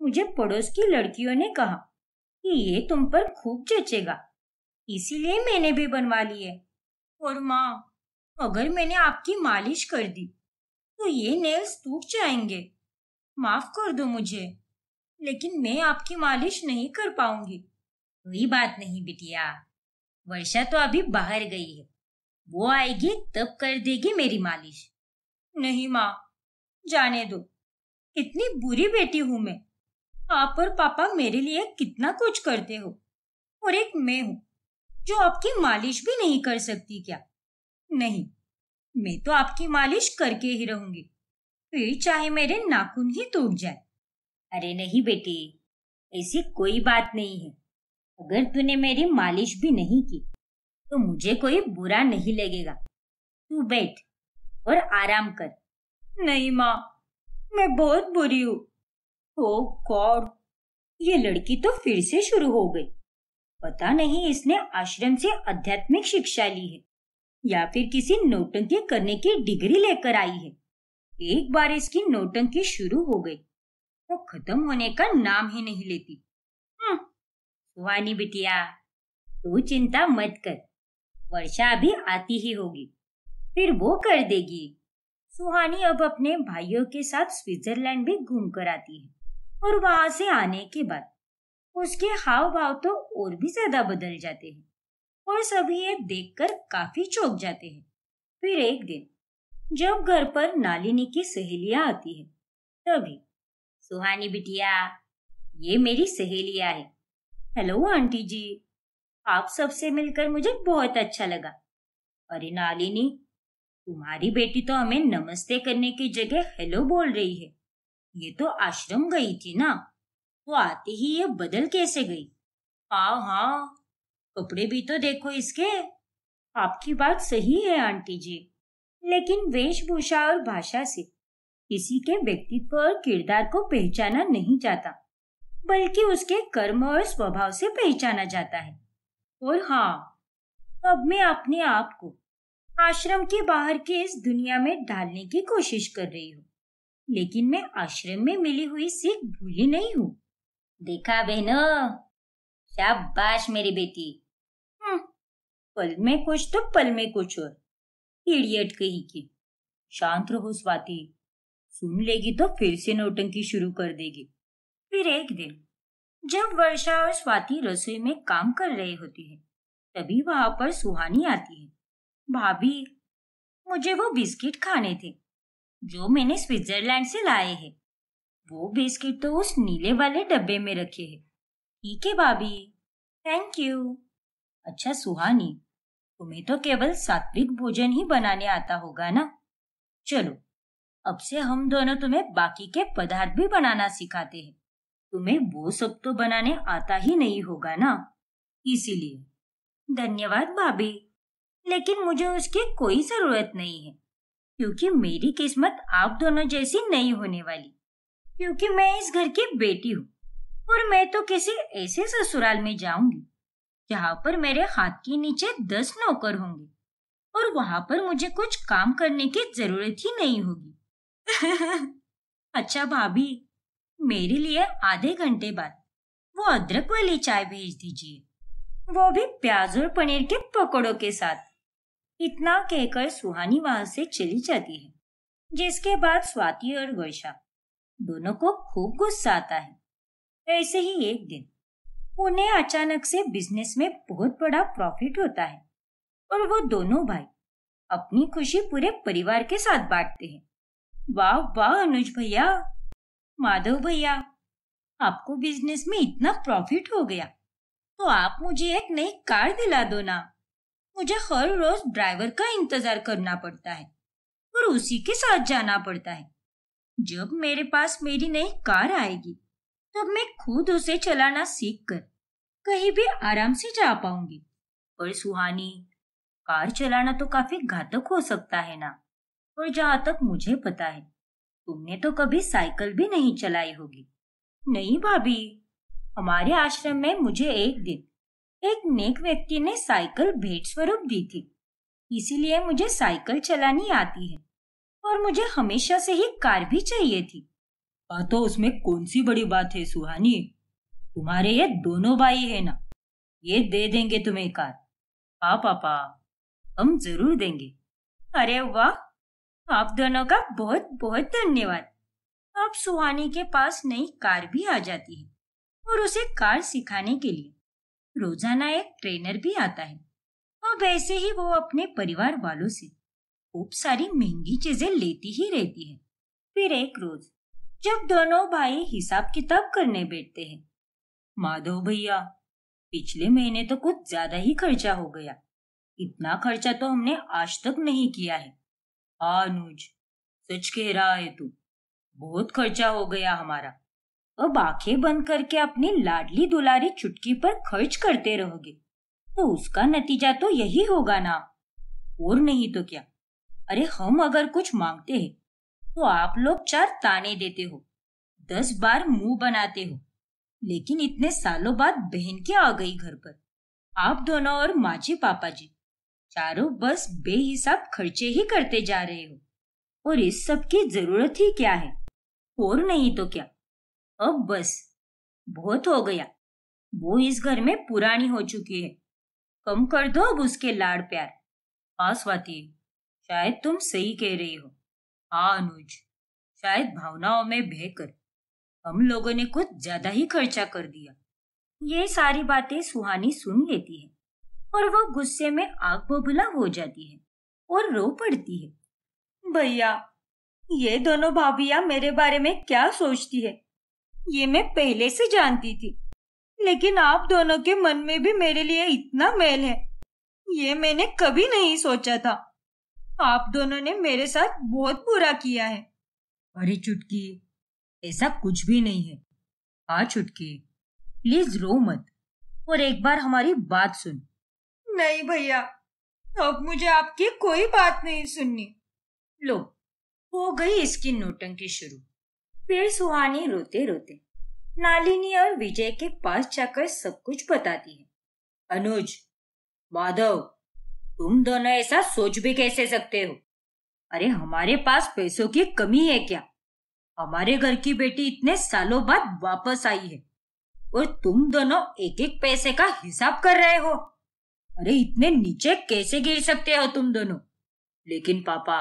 मुझे पड़ोस की लड़कियों ने कहा कि ये तुम पर खूब जचेगा इसीलिए मैंने भी बनवा लिए और माँ अगर मैंने आपकी मालिश कर दी तो ये नेल्स टूट जाएंगे माफ कर दो मुझे लेकिन मैं आपकी मालिश नहीं कर पाऊंगी कोई बात नहीं बिटिया वर्षा तो अभी बाहर गई है वो आएगी तब कर देगी मेरी मालिश नहीं माँ जाने दो कितनी बुरी बेटी हूं मैं आप और पापा मेरे लिए कितना कुछ करते हो और एक मैं हूं जो आपकी मालिश भी नहीं कर सकती क्या नहीं मैं तो आपकी मालिश करके ही रहूंगी फिर चाहे मेरे नाखून ही टूट जाए अरे नहीं बेटी ऐसी कोई बात नहीं है अगर तूने मेरी मालिश भी नहीं की तो मुझे कोई बुरा नहीं लगेगा तू बैठ और आराम कर नहीं माँ मैं बहुत बुरी हूँ ओ गॉड ये लड़की तो फिर से शुरू हो गई पता नहीं इसने आश्रम से आध्यात्मिक शिक्षा ली है या फिर किसी नोटंकी करने की डिग्री लेकर आई है एक बार इसकी नोटंकी शुरू हो गई वो तो खत्म होने का नाम ही नहीं लेती हम्म, सुहानी बिटिया तू चिंता मत कर वर्षा अभी आती ही होगी फिर वो कर देगी सुहानी अब अपने भाइयों के साथ स्विट्जरलैंड भी घूम कर आती है और वहां से आने के बाद उसके हाव भाव तो और भी ज्यादा बदल जाते हैं और सभी ये देखकर काफी चौंक जाते हैं फिर एक दिन जब घर पर नालिनी की सहेलियां आती है तभी सुहानी बिटिया ये मेरी सहेलिया है हेलो आंटी जी आप सबसे मिलकर मुझे बहुत अच्छा लगा अरे नालिनी तुम्हारी बेटी तो हमें नमस्ते करने की जगह हेलो बोल रही है ये तो आश्रम गई थी ना तो आते ही ये बदल कैसे गई हाँ हाँ कपड़े भी तो देखो इसके आपकी बात सही है आंटी जी लेकिन वेशभूषा और भाषा से किसी के व्यक्तित्व और किरदार को पहचाना नहीं जाता बल्कि उसके कर्म और स्वभाव से पहचाना जाता है और हाँ अब मैं अपने आप को आश्रम के बाहर के इस दुनिया में ढालने की कोशिश कर रही हूँ लेकिन मैं आश्रम में मिली हुई सीख भूली नहीं हूँ देखा बहनो शाबाश मेरी बेटी हम्म, पल में कुछ तो पल में कुछ और इडियट कही की शांत रहो स्वाति सुन लेगी तो फिर से नौटंकी शुरू कर देगी फिर एक दिन जब वर्षा और स्वाति रसोई में काम कर रहे होते हैं तभी वहां पर सुहानी आती है भाभी मुझे वो बिस्किट खाने थे जो मैंने स्विट्जरलैंड से लाए हैं वो बिस्किट तो उस नीले वाले डब्बे में रखे हैं ठीक है भाभी थैंक यू अच्छा सुहानी तुम्हें तो केवल सात्विक भोजन ही बनाने आता होगा ना चलो अब से हम दोनों तुम्हें बाकी के पदार्थ भी बनाना सिखाते हैं तुम्हें वो सब तो बनाने आता ही नहीं होगा ना इसीलिए धन्यवाद भाभी लेकिन मुझे उसकी कोई जरूरत नहीं है क्योंकि मेरी किस्मत आप दोनों जैसी नहीं होने वाली क्योंकि मैं इस घर की बेटी हूँ और मैं तो किसी ऐसे ससुराल में जाऊंगी जहाँ पर मेरे हाथ के नीचे दस नौकर होंगे और वहाँ पर मुझे कुछ काम करने की जरूरत ही नहीं होगी अच्छा भाभी मेरे लिए आधे घंटे बाद वो अदरक वाली चाय भेज दीजिए वो भी प्याज और पनीर के पकौड़ों के साथ इतना कहकर सुहानी वहां से चली जाती है जिसके बाद स्वाति और वर्षा दोनों को खूब गुस्सा आता है ऐसे ही एक दिन उन्हें अचानक से बिजनेस में बहुत बड़ा प्रॉफिट होता है और वो दोनों भाई अपनी खुशी पूरे परिवार के साथ बांटते हैं वाह वाह अनुज भैया माधव भैया आपको बिजनेस में इतना प्रॉफिट हो गया तो आप मुझे एक नई कार दिला दो ना मुझे हर रोज ड्राइवर का इंतजार करना पड़ता है और उसी के साथ जाना पड़ता है जब मेरे पास मेरी नई कार आएगी तब मैं खुद उसे चलाना सीख कर कहीं भी आराम से जा पाऊंगी पर सुहानी कार चलाना तो काफी घातक हो सकता है ना और जहाँ तक मुझे पता है तुमने तो कभी साइकिल भी नहीं चलाई होगी नहीं भाभी हमारे आश्रम में मुझे एक दिन एक नेक व्यक्ति ने साइकिल भेंट स्वरूप दी थी इसीलिए मुझे साइकिल चलानी आती है और मुझे हमेशा से ही कार भी चाहिए थी आ तो उसमें कौन सी बड़ी बात है सुहानी तुम्हारे ये दोनों भाई है ना ये दे देंगे तुम्हें कार हाँ पापा हम जरूर देंगे अरे वाह आप दोनों का बहुत बहुत धन्यवाद अब सुहानी के पास नई कार भी आ जाती है और उसे कार सिखाने के लिए रोजाना एक ट्रेनर भी आता है और वैसे ही वो अपने परिवार वालों से खूब सारी महंगी चीजें लेती ही रहती है फिर एक रोज जब दोनों भाई हिसाब किताब करने बैठते हैं माधव भैया पिछले महीने तो कुछ ज्यादा ही खर्चा हो गया इतना खर्चा तो हमने आज तक नहीं किया है हा अनुज सच कह रहा है तू बहुत खर्चा हो गया हमारा अब आंखें बंद करके अपनी लाडली दुलारी चुटकी पर खर्च करते रहोगे तो उसका नतीजा तो यही होगा ना और नहीं तो क्या अरे हम अगर कुछ मांगते हैं तो आप लोग चार ताने देते हो दस बार मुंह बनाते हो लेकिन इतने सालों बाद बहन क्या आ गई घर पर आप दोनों और माझी पापा जी चारों बस बेहिसाब खर्चे ही करते जा रहे हो और इस सब की जरूरत ही क्या है और नहीं तो क्या अब बस बहुत हो गया वो इस घर में पुरानी हो चुकी है कम कर दो अब उसके लाड़ प्यार हाँ स्वाति शायद तुम सही कह रही हो हाँ अनुज शायद भावनाओं में बहकर हम लोगों ने कुछ ज्यादा ही खर्चा कर दिया ये सारी बातें सुहानी सुन लेती है और वह गुस्से में आग बबूला हो जाती है और रो पड़ती है भैया ये दोनों भाभिया मेरे बारे में क्या सोचती है ये मैं पहले से जानती थी लेकिन आप दोनों के मन में भी मेरे लिए इतना मेल है ये मैंने कभी नहीं सोचा था आप दोनों ने मेरे साथ बहुत बुरा किया है अरे चुटकी ऐसा कुछ भी नहीं है आ हाँ चुटकी प्लीज रो मत और एक बार हमारी बात सुन नहीं भैया अब मुझे आपकी कोई बात नहीं सुननी लो हो गई इसकी नोटंकी शुरू फिर सुहानी रोते रोते नालिनी और विजय के पास जाकर सब कुछ बताती है अनुज माधव तुम दोनों ऐसा सोच भी कैसे सकते हो अरे हमारे पास पैसों की कमी है क्या हमारे घर की बेटी इतने सालों बाद वापस आई है और तुम दोनों एक एक पैसे का हिसाब कर रहे हो अरे इतने नीचे कैसे गिर सकते हो तुम दोनों लेकिन पापा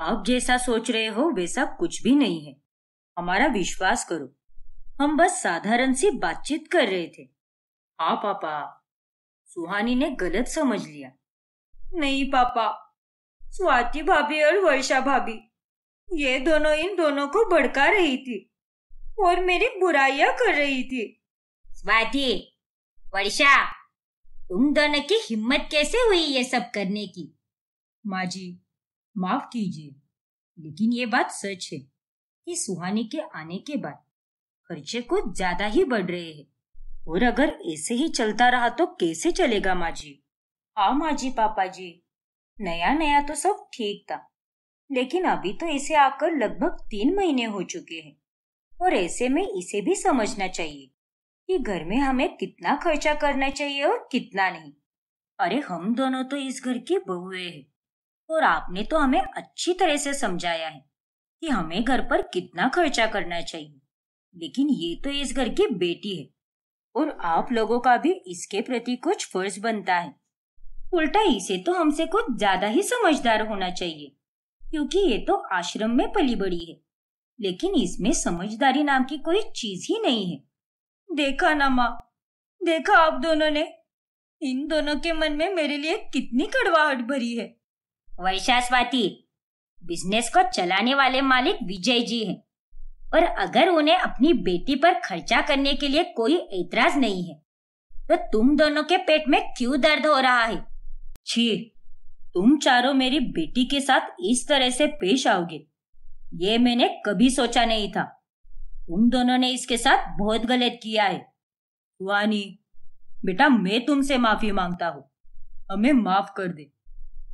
आप जैसा सोच रहे हो वैसा कुछ भी नहीं है हमारा विश्वास करो हम बस साधारण सी बातचीत कर रहे थे हाँ पापा सुहानी ने गलत समझ लिया नहीं पापा स्वाति भाभी और वर्षा भाभी ये दोनों इन दोनों को भड़का रही थी और मेरी बुराइयां कर रही थी स्वाति वर्षा तुम दोनों की हिम्मत कैसे हुई ये सब करने की माँ जी माफ कीजिए लेकिन ये बात सच है कि सुहानी के आने के बाद खर्चे कुछ ज्यादा ही बढ़ रहे हैं और अगर ऐसे ही चलता रहा तो कैसे चलेगा माँ जी हाँ माँ जी पापा जी नया नया तो सब ठीक था लेकिन अभी तो इसे आकर लगभग तीन महीने हो चुके हैं और ऐसे में इसे भी समझना चाहिए कि घर में हमें कितना खर्चा करना चाहिए और कितना नहीं अरे हम दोनों तो इस घर की बहुए हैं और आपने तो हमें अच्छी तरह से समझाया है कि हमें घर पर कितना खर्चा करना चाहिए लेकिन ये तो इस घर की बेटी है और आप लोगों का भी इसके प्रति कुछ फर्ज बनता है उल्टा इसे तो हमसे कुछ ज्यादा ही समझदार होना चाहिए क्योंकि ये तो आश्रम में पली बड़ी है लेकिन इसमें समझदारी नाम की कोई चीज ही नहीं है देखा ना माँ देखा आप दोनों ने इन दोनों के मन में मेरे लिए कितनी कड़वाहट भरी है वैशा स्वाति बिजनेस को चलाने वाले मालिक विजय जी हैं और अगर उन्हें अपनी बेटी पर खर्चा करने के लिए कोई एतराज नहीं है तो तुम दोनों के पेट में क्यों दर्द हो रहा है छी तुम चारों मेरी बेटी के साथ इस तरह से पेश आओगे ये मैंने कभी सोचा नहीं था तुम दोनों ने इसके साथ बहुत गलत किया है वानी बेटा मैं तुमसे माफी मांगता हूँ हमें माफ कर दे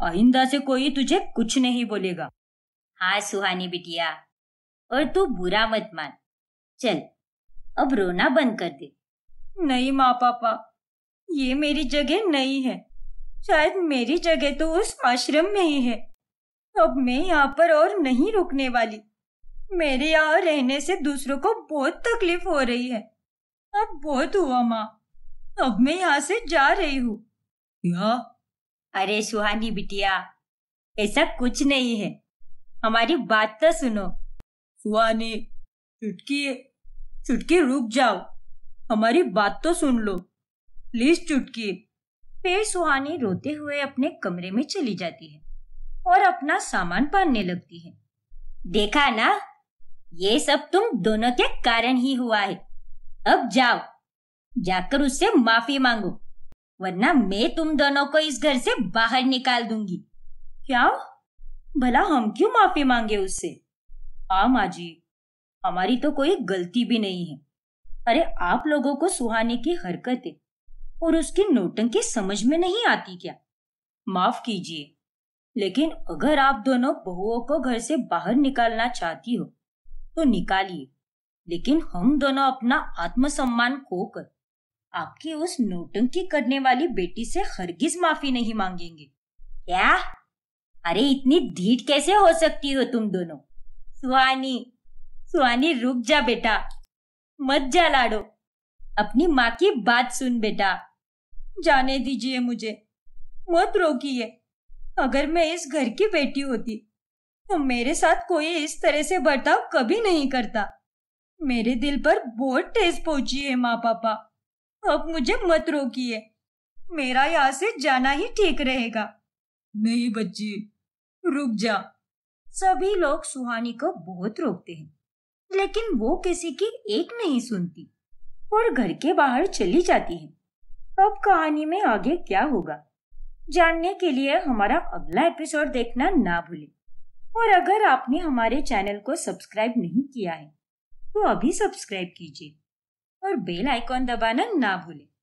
आइंदा से कोई तुझे कुछ नहीं बोलेगा हाँ सुहानी बिटिया और तू बुरा मत मान चल अब रोना बंद कर दे नहीं माँ पापा ये मेरी जगह नहीं है शायद मेरी जगह तो उस आश्रम में ही है अब मैं यहाँ पर और नहीं रुकने वाली मेरे यहाँ रहने से दूसरों को बहुत तकलीफ हो रही है अब बहुत हुआ माँ अब मैं यहाँ से जा रही हूँ अरे सुहानी बिटिया ऐसा कुछ नहीं है हमारी बात तो सुनो सुहानी चुटकी चुटकी रुक जाओ हमारी बात तो सुन लो प्लीज चुटकी फिर सुहानी रोते हुए अपने कमरे में चली जाती है और अपना सामान बांधने लगती है देखा ना ये सब तुम दोनों के कारण ही हुआ है अब जाओ जाकर उससे माफी मांगो वरना मैं तुम दोनों को इस घर से बाहर निकाल दूंगी क्या भला हम क्यों माफी मांगे उससे आ हाँ, माँ जी हमारी तो कोई गलती भी नहीं है अरे आप लोगों को सुहाने की हरकत है और उसकी नोटंकी समझ में नहीं आती क्या माफ कीजिए लेकिन अगर आप दोनों बहुओं को घर से बाहर निकालना चाहती हो तो निकालिए लेकिन हम दोनों अपना आत्मसम्मान खोकर आपकी उस नोटंकी करने वाली बेटी से हरगिज माफी नहीं मांगेंगे क्या अरे इतनी ढीठ कैसे हो सकती हो तुम दोनों सुहानी सुहानी रुक जा बेटा मत जा लाडो अपनी माँ की बात सुन बेटा जाने दीजिए मुझे मत रोकिए अगर मैं इस घर की बेटी होती मेरे साथ कोई इस तरह से बर्ताव कभी नहीं करता मेरे दिल पर बहुत ठेस पहुंची है माँ पापा अब मुझे मत रोकिए मेरा यहाँ से जाना ही ठीक रहेगा नहीं बच्ची रुक जा सभी लोग सुहानी को बहुत रोकते हैं लेकिन वो किसी की एक नहीं सुनती और घर के बाहर चली जाती है अब कहानी में आगे क्या होगा जानने के लिए हमारा अगला एपिसोड देखना ना भूलें और अगर आपने हमारे चैनल को सब्सक्राइब नहीं किया है तो अभी सब्सक्राइब कीजिए और बेल आइकॉन दबाना ना भूलें